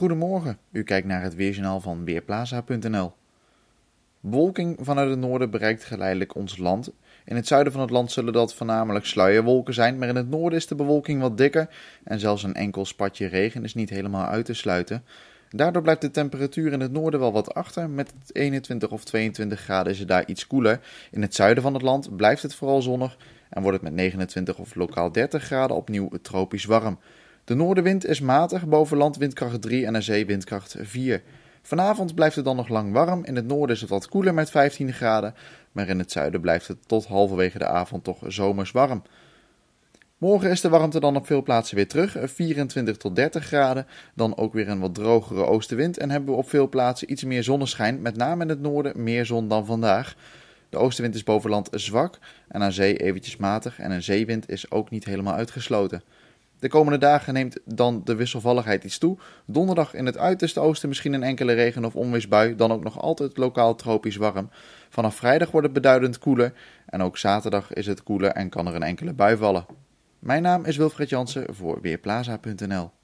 Goedemorgen, u kijkt naar het weerjournaal van Weerplaza.nl. Bewolking vanuit het noorden bereikt geleidelijk ons land. In het zuiden van het land zullen dat voornamelijk sluierwolken zijn, maar in het noorden is de bewolking wat dikker en zelfs een enkel spatje regen is niet helemaal uit te sluiten. Daardoor blijft de temperatuur in het noorden wel wat achter. Met 21 of 22 graden is het daar iets koeler. In het zuiden van het land blijft het vooral zonnig en wordt het met 29 of lokaal 30 graden opnieuw tropisch warm. De noordenwind is matig, boven windkracht 3 en aan zee windkracht 4. Vanavond blijft het dan nog lang warm. In het noorden is het wat koeler met 15 graden, maar in het zuiden blijft het tot halverwege de avond toch zomers warm. Morgen is de warmte dan op veel plaatsen weer terug, 24 tot 30 graden. Dan ook weer een wat drogere oostenwind en hebben we op veel plaatsen iets meer zonneschijn, met name in het noorden meer zon dan vandaag. De oostenwind is bovenland zwak en aan zee eventjes matig en een zeewind is ook niet helemaal uitgesloten. De komende dagen neemt dan de wisselvalligheid iets toe. Donderdag in het uiterste oosten misschien een enkele regen- of onweersbui, dan ook nog altijd lokaal tropisch warm. Vanaf vrijdag wordt het beduidend koeler en ook zaterdag is het koeler en kan er een enkele bui vallen. Mijn naam is Wilfred Jansen voor Weerplaza.nl